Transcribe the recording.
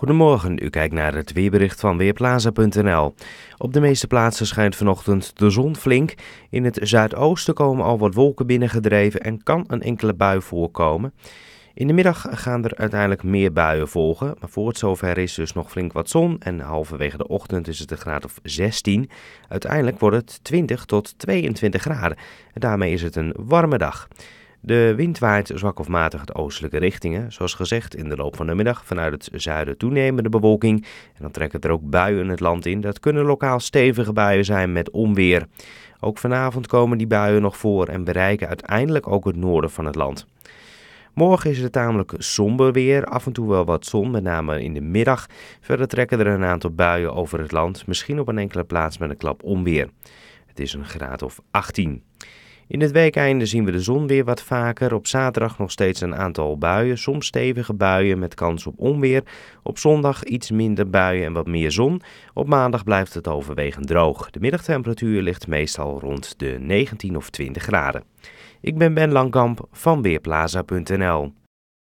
Goedemorgen, u kijkt naar het weerbericht van Weerplaza.nl. Op de meeste plaatsen schijnt vanochtend de zon flink. In het zuidoosten komen al wat wolken binnengedreven en kan een enkele bui voorkomen. In de middag gaan er uiteindelijk meer buien volgen, maar voor het zover is dus nog flink wat zon en halverwege de ochtend is het een graad of 16. Uiteindelijk wordt het 20 tot 22 graden en daarmee is het een warme dag. De wind waait zwak of matig uit oostelijke richtingen. Zoals gezegd, in de loop van de middag vanuit het zuiden toenemende bewolking. En dan trekken er ook buien het land in. Dat kunnen lokaal stevige buien zijn met onweer. Ook vanavond komen die buien nog voor en bereiken uiteindelijk ook het noorden van het land. Morgen is het tamelijk somber weer, af en toe wel wat zon, met name in de middag. Verder trekken er een aantal buien over het land, misschien op een enkele plaats met een klap onweer. Het is een graad of 18. In het weekeinde zien we de zon weer wat vaker. Op zaterdag nog steeds een aantal buien, soms stevige buien met kans op onweer. Op zondag iets minder buien en wat meer zon. Op maandag blijft het overwegend droog. De middagtemperatuur ligt meestal rond de 19 of 20 graden. Ik ben Ben Langkamp van Weerplaza.nl.